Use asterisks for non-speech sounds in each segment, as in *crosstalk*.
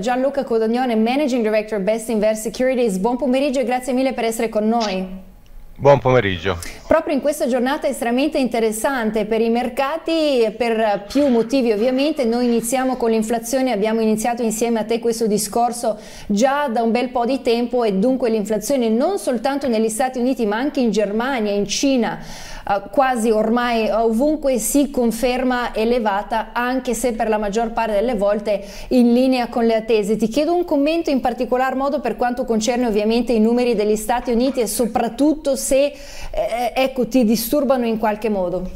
Gianluca Codagnone, Managing Director Best Inverse Securities, buon pomeriggio e grazie mille per essere con noi. Buon pomeriggio proprio in questa giornata estremamente interessante per i mercati, per più motivi ovviamente. Noi iniziamo con l'inflazione, abbiamo iniziato insieme a te questo discorso già da un bel po' di tempo e dunque l'inflazione non soltanto negli Stati Uniti ma anche in Germania, in Cina, eh, quasi ormai ovunque si conferma elevata anche se per la maggior parte delle volte in linea con le attese. Ti chiedo un commento in particolar modo per quanto concerne ovviamente i numeri degli Stati Uniti e soprattutto se eh, ecco, ti disturbano in qualche modo?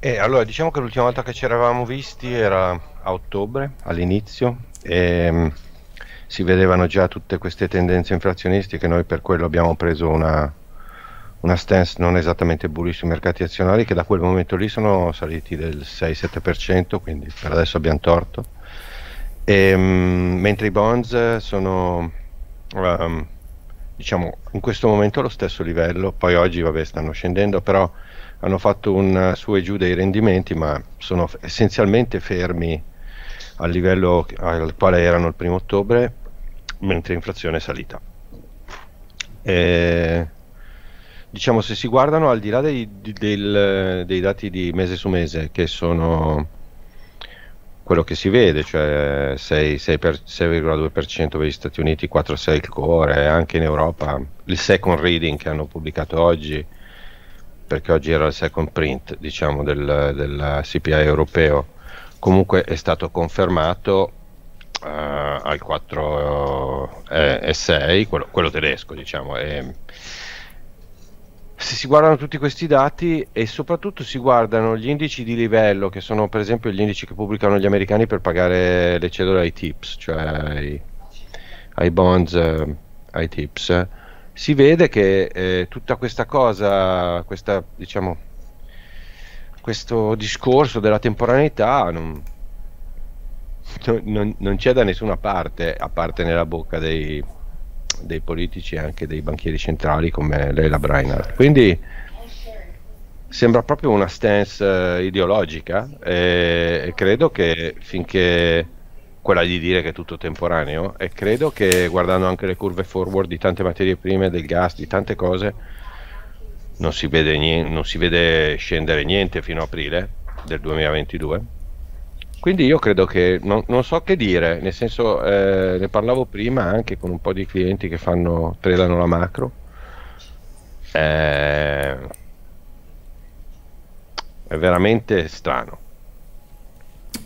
Eh, allora, diciamo che l'ultima volta che ci eravamo visti era a ottobre, all'inizio, e ehm, si vedevano già tutte queste tendenze inflazionistiche, noi per quello abbiamo preso una, una stance non esattamente bullish sui mercati azionari che da quel momento lì sono saliti del 6-7%, quindi per adesso abbiamo torto, e, ehm, mentre i bonds sono... Um, diciamo in questo momento allo stesso livello, poi oggi vabbè stanno scendendo, però hanno fatto un su e giù dei rendimenti, ma sono essenzialmente fermi al livello al quale erano il primo ottobre, mentre l'inflazione è salita. E, diciamo se si guardano al di là dei, del, dei dati di mese su mese che sono quello che si vede, cioè 6,2% per gli Stati Uniti, 4,6% il core, anche in Europa il second reading che hanno pubblicato oggi, perché oggi era il second print diciamo, del, del CPI europeo, comunque è stato confermato uh, al 4,6%, eh, quello, quello, tedesco diciamo. E, se si guardano tutti questi dati e soprattutto si guardano gli indici di livello, che sono per esempio gli indici che pubblicano gli americani per pagare le cedole ai tips, cioè ai, ai bonds, eh, ai tips, eh, si vede che eh, tutta questa cosa, questa, diciamo, questo discorso della temporaneità non, non, non c'è da nessuna parte, a parte nella bocca dei, dei politici e anche dei banchieri centrali come Leila Brainard. Quindi sembra proprio una stance uh, ideologica e, e credo che finché quella di dire che è tutto temporaneo e credo che guardando anche le curve forward di tante materie prime, del gas, di tante cose, non si vede, niente, non si vede scendere niente fino a aprile del 2022 quindi io credo che non, non, so che dire, nel senso eh, ne parlavo prima anche con un po' di clienti che fanno tradano la macro. Eh, è veramente strano.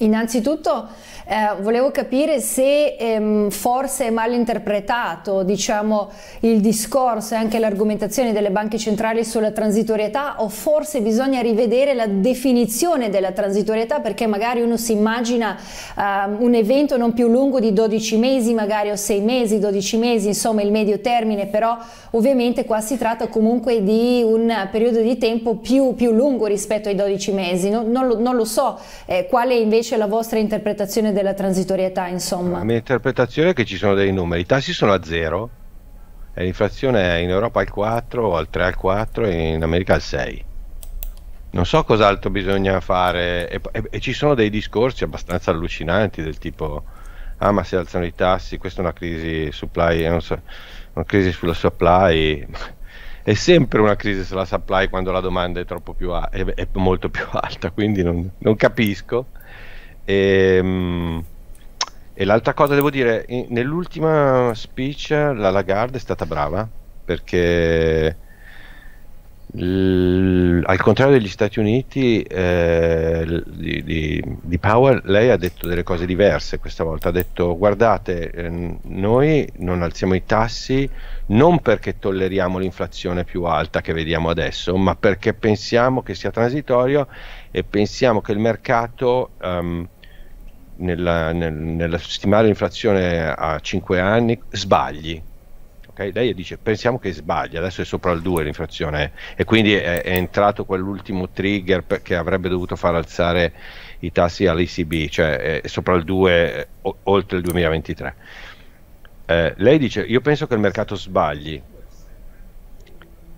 Innanzitutto eh, volevo capire se ehm, forse è mal interpretato diciamo, il discorso e anche l'argomentazione delle banche centrali sulla transitorietà o forse bisogna rivedere la definizione della transitorietà perché magari uno si immagina ehm, un evento non più lungo di 12 mesi magari o 6 mesi, 12 mesi insomma il medio termine però ovviamente qua si tratta comunque di un periodo di tempo più, più lungo rispetto ai 12 mesi, no, non, lo, non, lo, so eh, quale invece colpisce la vostra interpretazione della transitorietà, insomma? La mia interpretazione è che ci sono dei numeri, i tassi sono a zero, e l'inflazione è in Europa al 4, al 3 al 4 e in America al 6. Non so cos'altro bisogna fare e, e, e, ci sono dei discorsi abbastanza allucinanti del tipo ah ma se alzano i tassi questa è una crisi, supply, non so, una crisi sulla supply *laughs* è sempre una crisi sulla supply quando la domanda è, troppo più a, è, è molto più *laughs* alta quindi non, non capisco e, ehm, e l'altra cosa devo dire, nell'ultima speech la Lagarde è stata brava perché l- al contrario degli Stati Uniti eh, di, di, di, Powell lei ha detto delle cose diverse questa volta ha detto guardate ehm, noi non alziamo i tassi non perché tolleriamo l'inflazione più alta che vediamo adesso ma perché pensiamo che sia transitorio e pensiamo che il mercato um, nella, nel, nel stimare l'inflazione a 5 anni sbagli. Okay? Lei dice pensiamo che sbagli, adesso è sopra il 2 l'inflazione eh. e quindi è, è entrato quell'ultimo trigger che avrebbe dovuto far alzare i tassi all'ICB, cioè è sopra il 2 eh, o, oltre il 2023. Eh, lei dice io penso che il mercato sbagli,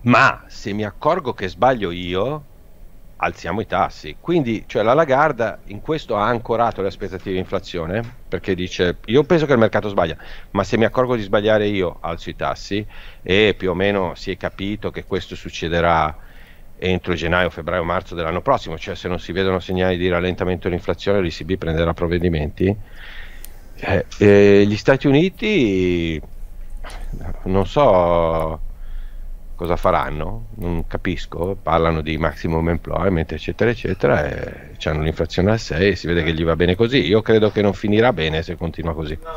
ma se mi accorgo che sbaglio io, alziamo i tassi. Quindi cioè, la Lagarda in questo ha ancorato le aspettative di inflazione, perché dice io penso che il mercato sbaglia, ma se mi accorgo di sbagliare io alzo i tassi e più o meno si è capito che questo succederà entro gennaio, febbraio, marzo dell'anno prossimo, cioè se non si vedono segnali di rallentamento dell'inflazione l'ICB prenderà provvedimenti. Eh, eh, gli Stati Uniti, non so, cosa faranno? Non capisco, parlano di maximum employment, eccetera, eccetera, e hanno l'inflazione al 6 e si vede che gli va bene così. Io credo che non finirà bene se continua così. No.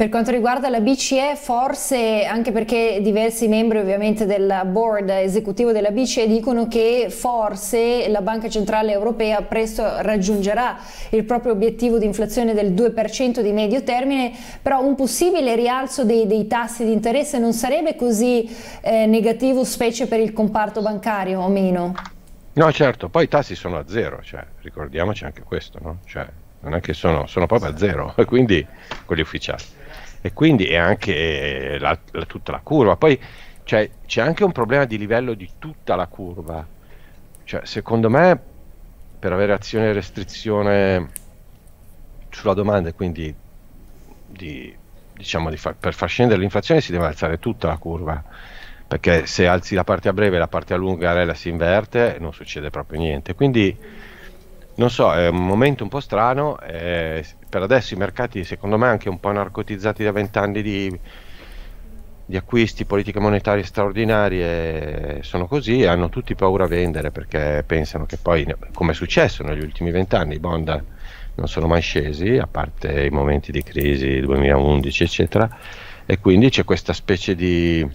Per quanto riguarda la BCE, forse anche perché diversi membri ovviamente del board esecutivo della BCE dicono che forse la Banca Centrale Europea presto raggiungerà il proprio obiettivo di inflazione del 2% di medio termine, però un possibile rialzo dei, dei tassi di interesse non sarebbe così eh, negativo specie per il comparto bancario o meno? No certo, poi i tassi sono a zero, cioè, ricordiamoci anche questo, no? cioè, non è che sono, sono proprio a zero, *laughs* quindi quelli ufficiali. E quindi è anche eh, la, la, tutta la curva. Poi cioè, c'è anche un problema di livello di tutta la curva. Cioè, secondo me, per avere azione e restrizione sulla domanda, quindi di, diciamo, di fa- per far scendere l'inflazione si deve alzare tutta la curva perché se alzi la parte a breve e la parte a lunga la si inverte non succede proprio niente quindi non so, è un momento un po' strano. Eh, per adesso i mercati, secondo me, anche un po' narcotizzati da vent'anni di, di, acquisti, politiche monetarie straordinarie, eh, sono così e hanno tutti paura a vendere perché pensano che poi, come è successo negli ultimi vent'anni, i bond non sono mai scesi, a parte i momenti di crisi 2011, eccetera, e quindi c'è questa specie di,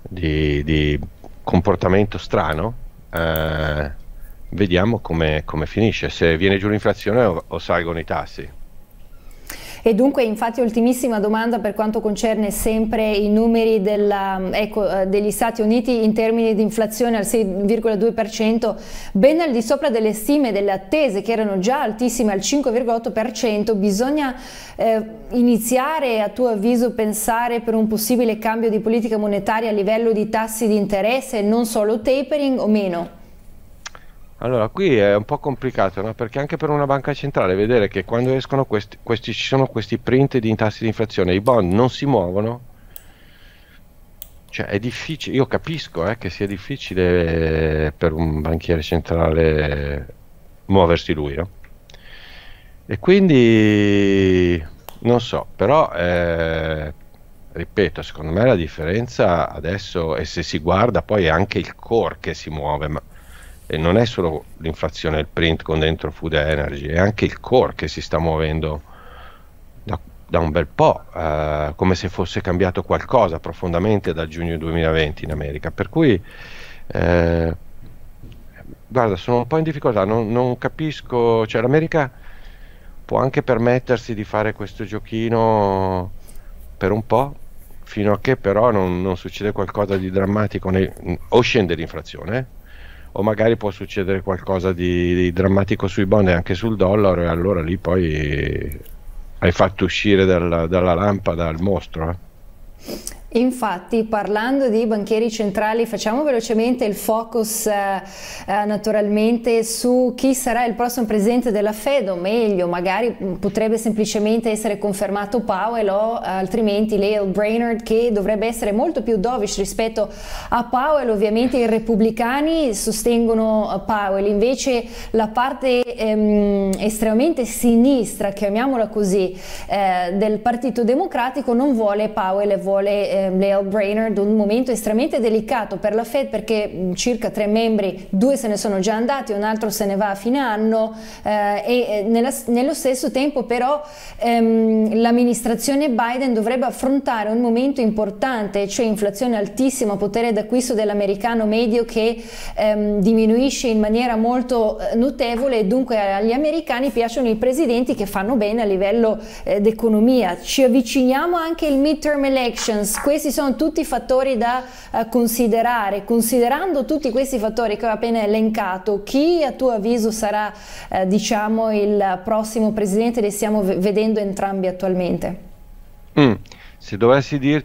di, di comportamento strano. Eh, vediamo come, come finisce, se viene giù l'inflazione o, o salgono i tassi. E dunque, infatti, ultimissima domanda per quanto concerne sempre i numeri della, ehm, ecco, eh, degli Stati Uniti in termini di inflazione al 6,2%, ben al di sopra delle stime, delle attese che erano già altissime al 5,8%. Bisogna eh, iniziare, a tuo avviso, a pensare per un possibile cambio di politica monetaria a livello di tassi di interesse, non solo tapering o meno? Allora, qui è un po' complicato, no? perché anche per una banca centrale vedere che quando escono questi, questi ci sono questi print di tassi di inflazione, i bond non si muovono, cioè è difficile, io capisco eh, che sia difficile per un banchiere centrale muoversi lui, no? E quindi non so, però eh, ripeto, secondo me la differenza adesso, e se si guarda poi è anche il core che si muove, ma e non è solo l'inflazione del print con dentro food energy, è anche il core che si sta muovendo da, da un bel po', eh, come se fosse cambiato qualcosa profondamente da giugno 2020 in America. Per cui, eh, guarda, sono un po' in difficoltà, non, non, capisco, cioè l'America può anche permettersi di fare questo giochino per un po', fino a che però non, non succede qualcosa di drammatico nei, o scende l'inflazione o magari può succedere qualcosa di, di drammatico sui bond e anche sul dollaro e allora lì poi hai fatto uscire dal, dalla lampada il mostro. Eh? Infatti, parlando di banchieri centrali, facciamo velocemente il focus eh, eh, naturalmente su chi sarà il prossimo presidente della Fed, o meglio, magari mm, potrebbe semplicemente essere confermato Powell o eh, altrimenti Leo Brainerd che dovrebbe essere molto più dovish rispetto a Powell. Ovviamente i repubblicani sostengono eh, Powell, invece la parte ehm, estremamente sinistra, chiamiamola così, eh, del Partito Democratico non vuole Powell e vuole eh, eh, Brainerd, un momento estremamente delicato per la Fed perché mm, circa tre membri, due se ne sono già andati, un altro se ne va a fine anno eh, e eh, nella, nello stesso tempo però ehm, l'amministrazione Biden dovrebbe affrontare un momento importante, cioè inflazione altissima, potere d'acquisto dell'americano medio che ehm, diminuisce in maniera molto eh, notevole e dunque agli americani piacciono i presidenti che fanno bene a livello eh, d'economia. Ci avviciniamo anche al midterm elections. Questi sono tutti fattori da eh, considerare. Considerando tutti questi fattori che ho appena elencato, chi a tuo avviso sarà eh, diciamo, il prossimo presidente? Li stiamo vedendo entrambi attualmente. Mm. Se, dovessi dir,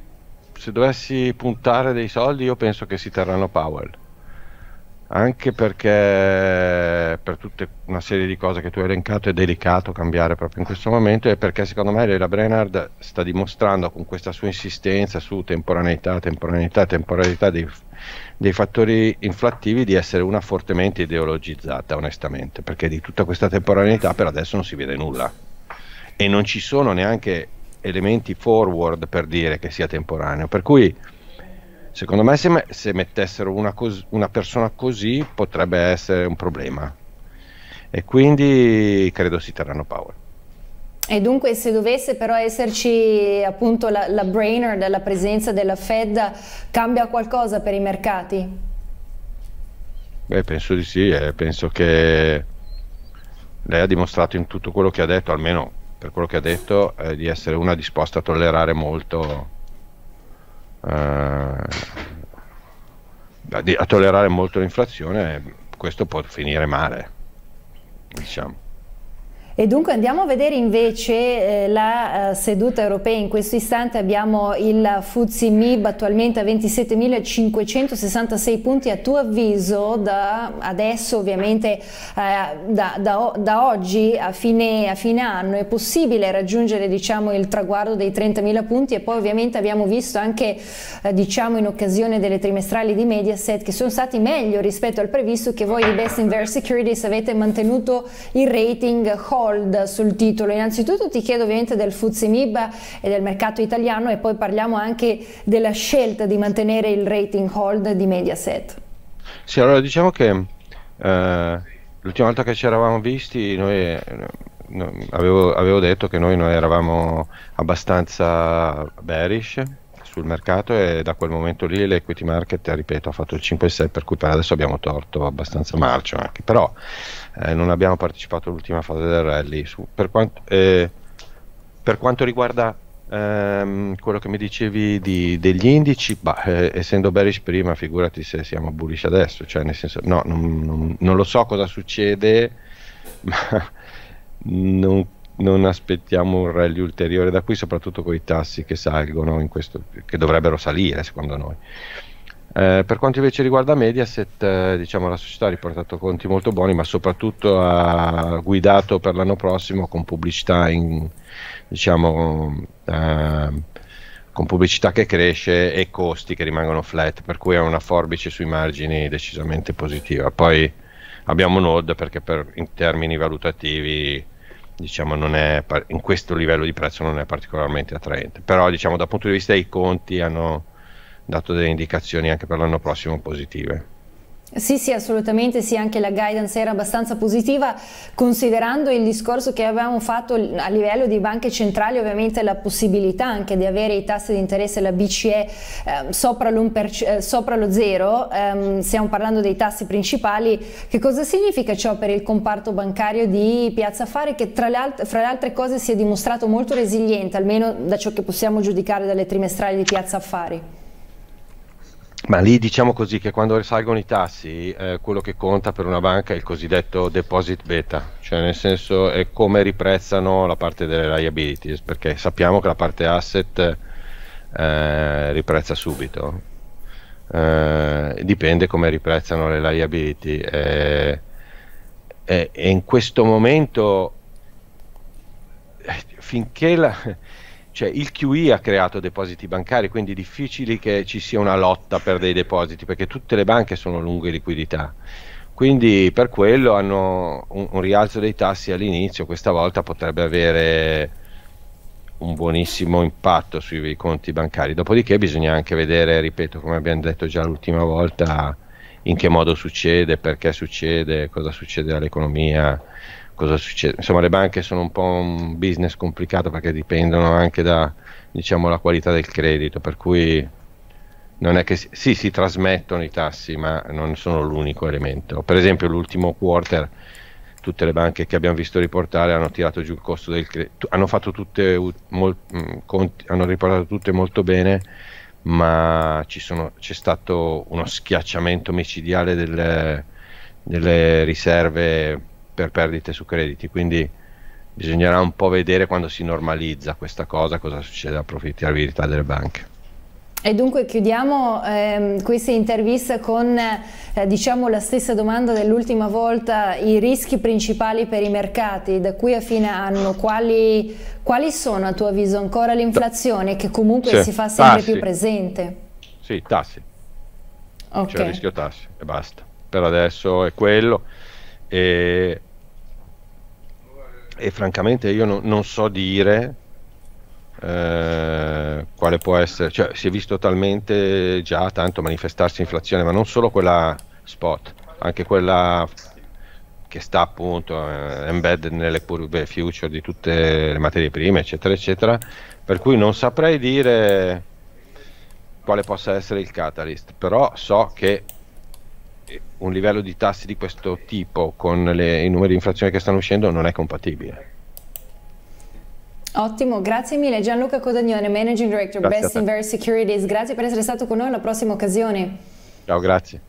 se dovessi puntare dei soldi, io penso che si terranno Powell anche perché per tutta una serie di cose che tu hai elencato è delicato cambiare proprio in questo momento e perché secondo me Leila Brennard sta dimostrando con questa sua insistenza su temporaneità, temporaneità, temporaneità dei, dei fattori inflattivi di essere una fortemente ideologizzata onestamente perché di tutta questa temporaneità per adesso non si vede nulla e non ci sono neanche elementi forward per dire che sia temporaneo per cui Secondo me se, se mettessero una, cos- una persona così potrebbe essere un problema. E quindi credo si terranno Powell. E dunque se dovesse però esserci appunto la, la brainer della presenza della Fed, cambia qualcosa per i mercati? Beh, penso di sì, eh. penso che lei ha dimostrato in tutto quello che ha detto, almeno per quello che ha detto, eh, di essere una disposta a tollerare molto eh, a tollerare molto l'inflazione questo può finire male diciamo e dunque andiamo a vedere invece eh, la uh, seduta europea. In questo istante abbiamo il Fuzzi MIB attualmente a 27.566 punti. A tuo avviso, da adesso ovviamente, eh, da, da, da, oggi a fine, a fine, anno, è possibile raggiungere diciamo, il traguardo dei 30.000 punti? E poi ovviamente abbiamo visto anche eh, diciamo, in occasione delle trimestrali di Mediaset che sono stati meglio rispetto al previsto che voi di Best Inverse Securities avete mantenuto il rating core bold sul titolo. Innanzitutto ti chiedo ovviamente del Fuzimib e del mercato italiano e poi parliamo anche della scelta di mantenere il rating hold di Mediaset. Sì, allora diciamo che eh, l'ultima volta che ci eravamo visti noi eh, No, avevo, avevo, detto che noi non eravamo abbastanza bearish sul mercato e da quel momento lì l'equity market, ripeto, ha fatto il 5-6, per cui per adesso abbiamo torto abbastanza mm. marcio anche, però eh, non abbiamo partecipato all'ultima fase del rally. Su, per, quanto, eh, per, quanto, riguarda ehm, quello che mi dicevi di, degli indici, bah, eh, essendo bearish prima, figurati se siamo bullish adesso, cioè nel senso, no, non, non, non lo so cosa succede, *laughs* ma non credo non aspettiamo un rally ulteriore da qui, soprattutto con i tassi che salgono, questo, che dovrebbero salire secondo noi. Eh, per quanto invece riguarda Mediaset, eh, diciamo, la società ha riportato conti molto buoni, ma soprattutto ha guidato per l'anno prossimo con pubblicità, in, diciamo, eh, con pubblicità che cresce e costi che rimangono flat, per cui ha una forbice sui margini decisamente positiva. Poi abbiamo Node perché per, in termini valutativi diciamo, è, in questo livello di prezzo non è particolarmente attraente, però diciamo, dal punto di vista dei conti hanno dato delle indicazioni anche per l'anno prossimo positive. Sì, sì, assolutamente sì, anche la guidance era abbastanza positiva considerando il discorso che avevamo fatto a livello di banche centrali, ovviamente la possibilità anche di avere i tassi di interesse della BCE eh, sopra, eh, sopra, lo zero, ehm, stiamo parlando dei tassi principali, che cosa significa ciò per il comparto bancario di Piazza Affari che tra le, alt fra le altre cose si è dimostrato molto resiliente, almeno da ciò che possiamo giudicare dalle trimestrali di Piazza Affari? Ma lì diciamo così che quando risalgono i tassi, eh, quello che conta per una banca è il cosiddetto deposit beta, cioè nel senso è come riprezzano la parte delle liabilities, perché sappiamo che la parte asset eh, riprezza subito. Eh, dipende come riprezzano le liability. Eh, eh, e in questo momento eh, finché la cioè il QE ha creato depositi bancari, quindi è difficile che ci sia una lotta per dei depositi, perché tutte le banche sono lunghe liquidità. Quindi per quello hanno un, un rialzo dei tassi all'inizio, questa volta potrebbe avere un buonissimo impatto sui conti bancari. Dopodiché bisogna anche vedere, ripeto, come abbiamo detto già l'ultima volta, in che modo succede, perché succede, cosa succede all'economia cosa succede. Insomma, le banche sono un po' un business complicato perché dipendono anche da diciamo la qualità del credito, per cui non è che si, sì, si trasmettono i tassi, ma non sono l'unico elemento. Per esempio, l'ultimo quarter tutte le banche che abbiamo visto riportare hanno tirato giù il costo del credito, hanno fatto tutte mol, mh, mm, hanno riportato tutte molto bene, ma sono, c'è stato uno schiacciamento micidiale delle, delle riserve per perdite su crediti, quindi bisognerà un po' vedere quando si normalizza questa cosa, cosa succede alla profittabilità delle banche. E dunque chiudiamo ehm, questa intervista con eh, diciamo la stessa domanda dell'ultima volta, i rischi principali per i mercati da qui a fine anno, quali, quali sono a tuo avviso ancora l'inflazione che comunque cioè, si fa sempre tassi. più presente? Sì, tassi, okay. c'è il rischio tassi e basta, per adesso è quello e e francamente io no, non so dire eh, quale può essere, cioè si è visto talmente già tanto manifestarsi inflazione, ma non solo quella spot, anche quella che sta appunto eh, embedded nelle curve future di tutte le materie prime, eccetera, eccetera, per cui non saprei dire quale possa essere il catalyst, però so che un livello di tassi di questo tipo con le, i numeri di inflazione che stanno uscendo non è compatibile. Ottimo, grazie mille Gianluca Codagnone, Managing Director grazie Best Inver Securities, grazie per essere stato con noi alla prossima occasione. Ciao, grazie.